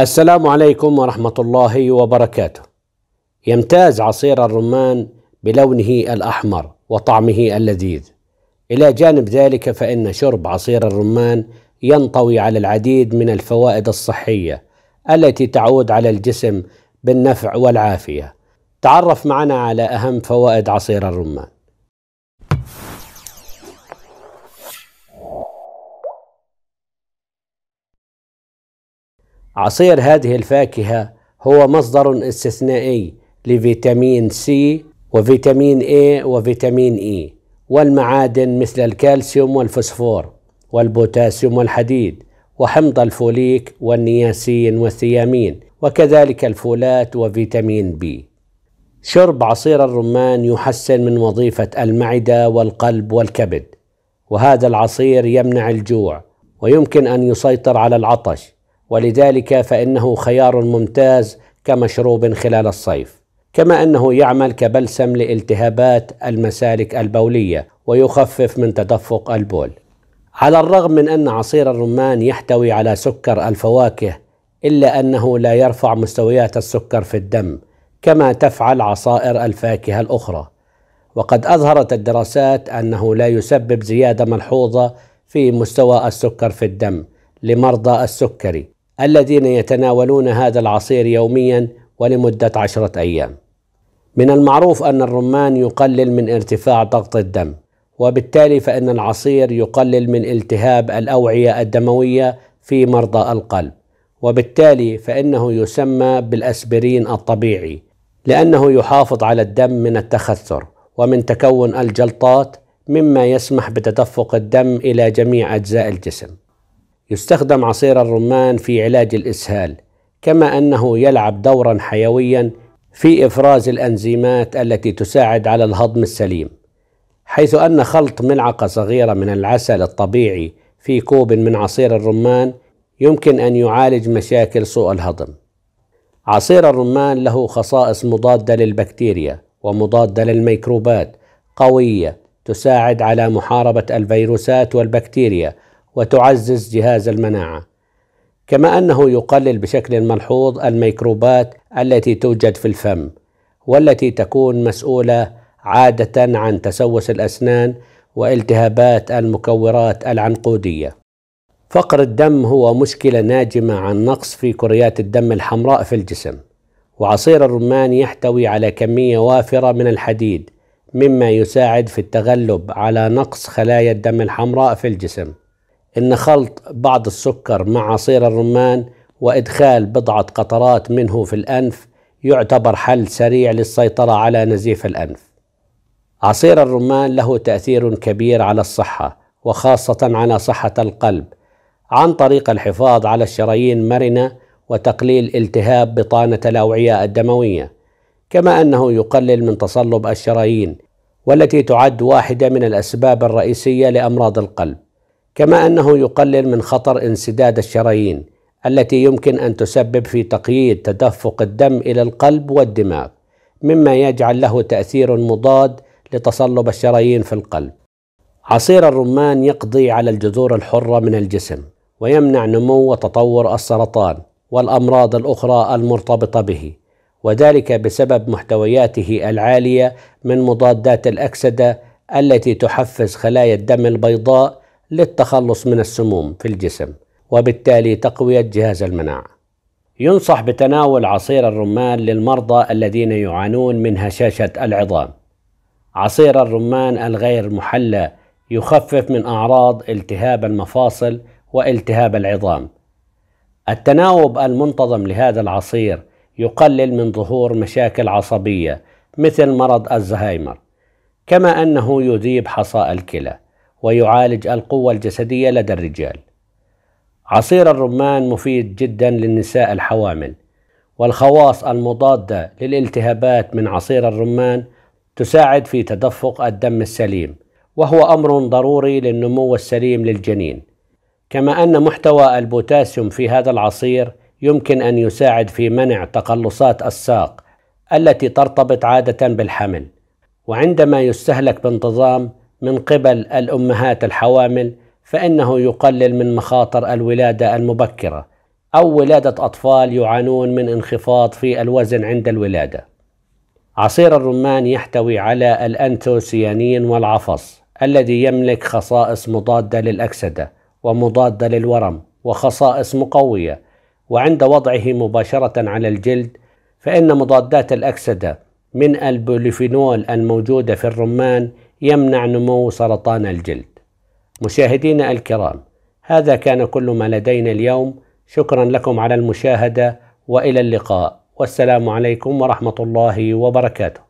السلام عليكم ورحمة الله وبركاته. يمتاز عصير الرمان بلونه الأحمر وطعمه اللذيذ. إلى جانب ذلك فإن شرب عصير الرمان ينطوي على العديد من الفوائد الصحية التي تعود على الجسم بالنفع والعافية. تعرف معنا على أهم فوائد عصير الرمان. عصير هذه الفاكهة هو مصدر استثنائي لفيتامين سي وفيتامين اي وفيتامين اي e والمعادن مثل الكالسيوم والفوسفور والبوتاسيوم والحديد وحمض الفوليك والنياسين والثيامين وكذلك الفولات وفيتامين بي شرب عصير الرمان يحسن من وظيفة المعدة والقلب والكبد وهذا العصير يمنع الجوع ويمكن أن يسيطر على العطش ولذلك فإنه خيار ممتاز كمشروب خلال الصيف كما أنه يعمل كبلسم لالتهابات المسالك البولية ويخفف من تدفق البول على الرغم من أن عصير الرمان يحتوي على سكر الفواكه إلا أنه لا يرفع مستويات السكر في الدم كما تفعل عصائر الفاكهة الأخرى وقد أظهرت الدراسات أنه لا يسبب زيادة ملحوظة في مستوى السكر في الدم لمرضى السكري الذين يتناولون هذا العصير يوميا ولمدة عشرة أيام من المعروف أن الرمان يقلل من ارتفاع ضغط الدم وبالتالي فإن العصير يقلل من التهاب الأوعية الدموية في مرضى القلب وبالتالي فإنه يسمى بالأسبرين الطبيعي لأنه يحافظ على الدم من التخثر ومن تكون الجلطات مما يسمح بتدفق الدم إلى جميع أجزاء الجسم يستخدم عصير الرمان في علاج الإسهال كما أنه يلعب دورا حيويا في إفراز الأنزيمات التي تساعد على الهضم السليم حيث أن خلط ملعقة صغيرة من العسل الطبيعي في كوب من عصير الرمان يمكن أن يعالج مشاكل سوء الهضم عصير الرمان له خصائص مضادة للبكتيريا ومضادة للميكروبات قوية تساعد على محاربة الفيروسات والبكتيريا وتعزز جهاز المناعه كما انه يقلل بشكل ملحوظ الميكروبات التي توجد في الفم والتي تكون مسؤوله عاده عن تسوس الاسنان والتهابات المكورات العنقوديه فقر الدم هو مشكله ناجمه عن نقص في كريات الدم الحمراء في الجسم وعصير الرمان يحتوي على كميه وافره من الحديد مما يساعد في التغلب على نقص خلايا الدم الحمراء في الجسم إن خلط بعض السكر مع عصير الرمان وإدخال بضعة قطرات منه في الأنف يعتبر حل سريع للسيطرة على نزيف الأنف. عصير الرمان له تأثير كبير على الصحة وخاصة على صحة القلب عن طريق الحفاظ على الشرايين مرنة وتقليل التهاب بطانة الأوعية الدموية كما أنه يقلل من تصلب الشرايين والتي تعد واحدة من الأسباب الرئيسية لأمراض القلب كما انه يقلل من خطر انسداد الشرايين التي يمكن ان تسبب في تقييد تدفق الدم الى القلب والدماغ مما يجعل له تاثير مضاد لتصلب الشرايين في القلب عصير الرمان يقضي على الجذور الحره من الجسم ويمنع نمو وتطور السرطان والامراض الاخرى المرتبطه به وذلك بسبب محتوياته العاليه من مضادات الاكسده التي تحفز خلايا الدم البيضاء للتخلص من السموم في الجسم وبالتالي تقوية جهاز المناعة. ينصح بتناول عصير الرمان للمرضى الذين يعانون من هشاشة العظام. عصير الرمان الغير محلى يخفف من أعراض التهاب المفاصل والتهاب العظام. التناوب المنتظم لهذا العصير يقلل من ظهور مشاكل عصبية مثل مرض الزهايمر، كما أنه يذيب حصى الكلى. ويعالج القوة الجسدية لدى الرجال عصير الرمان مفيد جدا للنساء الحوامل والخواص المضادة للالتهابات من عصير الرمان تساعد في تدفق الدم السليم وهو أمر ضروري للنمو السليم للجنين كما أن محتوى البوتاسيوم في هذا العصير يمكن أن يساعد في منع تقلصات الساق التي ترتبط عادة بالحمل وعندما يستهلك بانتظام من قبل الامهات الحوامل فانه يقلل من مخاطر الولاده المبكره او ولاده اطفال يعانون من انخفاض في الوزن عند الولاده عصير الرمان يحتوي على الانتوسيانين والعفص الذي يملك خصائص مضاده للاكسده ومضاده للورم وخصائص مقويه وعند وضعه مباشره على الجلد فان مضادات الاكسده من البوليفينول الموجوده في الرمان يمنع نمو سرطان الجلد مشاهدينا الكرام هذا كان كل ما لدينا اليوم شكرا لكم على المشاهده والى اللقاء والسلام عليكم ورحمه الله وبركاته